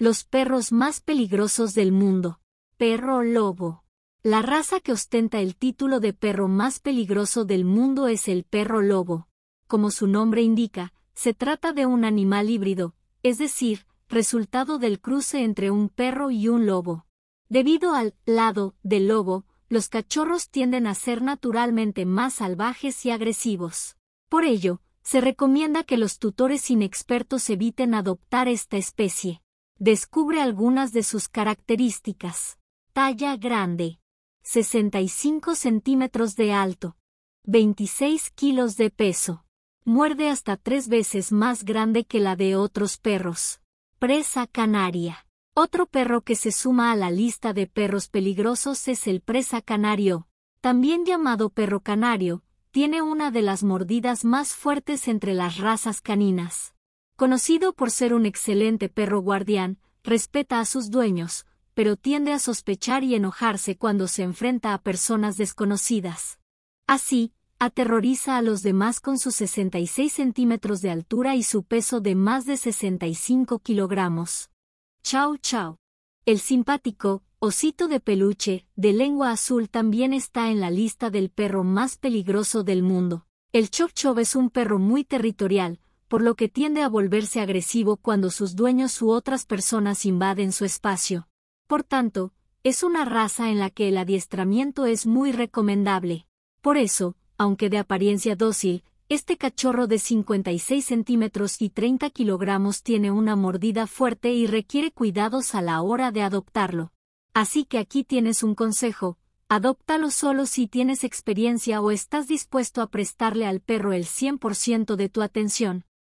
Los perros más peligrosos del mundo. Perro lobo. La raza que ostenta el título de perro más peligroso del mundo es el perro lobo. Como su nombre indica, se trata de un animal híbrido, es decir, resultado del cruce entre un perro y un lobo. Debido al lado del lobo, los cachorros tienden a ser naturalmente más salvajes y agresivos. Por ello, se recomienda que los tutores inexpertos eviten adoptar esta especie. Descubre algunas de sus características. Talla grande. 65 centímetros de alto. 26 kilos de peso. Muerde hasta tres veces más grande que la de otros perros. Presa canaria. Otro perro que se suma a la lista de perros peligrosos es el presa canario, también llamado perro canario, tiene una de las mordidas más fuertes entre las razas caninas. Conocido por ser un excelente perro guardián, respeta a sus dueños, pero tiende a sospechar y enojarse cuando se enfrenta a personas desconocidas. Así, aterroriza a los demás con sus 66 centímetros de altura y su peso de más de 65 kilogramos. Chau chau. El simpático, osito de peluche, de lengua azul también está en la lista del perro más peligroso del mundo. El Chop Chop es un perro muy territorial, por lo que tiende a volverse agresivo cuando sus dueños u otras personas invaden su espacio. Por tanto, es una raza en la que el adiestramiento es muy recomendable. Por eso, aunque de apariencia dócil, este cachorro de 56 centímetros y 30 kilogramos tiene una mordida fuerte y requiere cuidados a la hora de adoptarlo. Así que aquí tienes un consejo, adóptalo solo si tienes experiencia o estás dispuesto a prestarle al perro el 100% de tu atención.